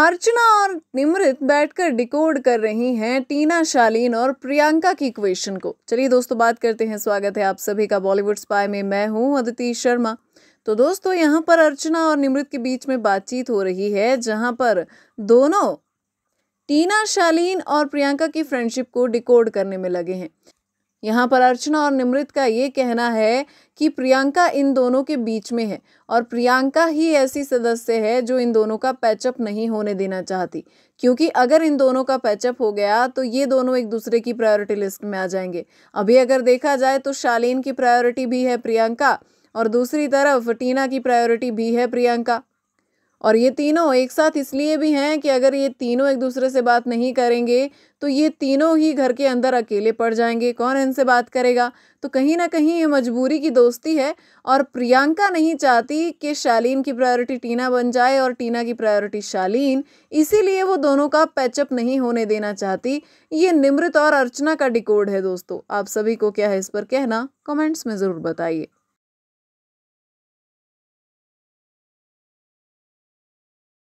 अर्चना और निमृत बैठकर डिकोड कर रही हैं टीना शालीन और प्रियंका की क्वेश्चन को चलिए दोस्तों बात करते हैं स्वागत है आप सभी का बॉलीवुड स्पाई में मैं हूं अदिति शर्मा तो दोस्तों यहां पर अर्चना और निमृत के बीच में बातचीत हो रही है जहां पर दोनों टीना शालीन और प्रियंका की फ्रेंडशिप को डिकोड करने में लगे हैं यहाँ पर अर्चना और निमृत का ये कहना है कि प्रियंका इन दोनों के बीच में है और प्रियंका ही ऐसी सदस्य है जो इन दोनों का पैचअप नहीं होने देना चाहती क्योंकि अगर इन दोनों का पैचअप हो गया तो ये दोनों एक दूसरे की प्रायोरिटी लिस्ट में आ जाएंगे अभी अगर देखा जाए तो शालीन की प्रायोरिटी भी है प्रियंका और दूसरी तरफ टीना की प्रायोरिटी भी है प्रियंका और ये तीनों एक साथ इसलिए भी हैं कि अगर ये तीनों एक दूसरे से बात नहीं करेंगे तो ये तीनों ही घर के अंदर अकेले पड़ जाएंगे कौन इनसे बात करेगा तो कहीं ना कहीं ये मजबूरी की दोस्ती है और प्रियंका नहीं चाहती कि शालीन की प्रायोरिटी टीना बन जाए और टीना की प्रायोरिटी शालीन इसीलिए वो दोनों का पैचअप नहीं होने देना चाहती ये निमृत और अर्चना का डिकोड है दोस्तों आप सभी को क्या है इस पर कहना कमेंट्स में ज़रूर बताइए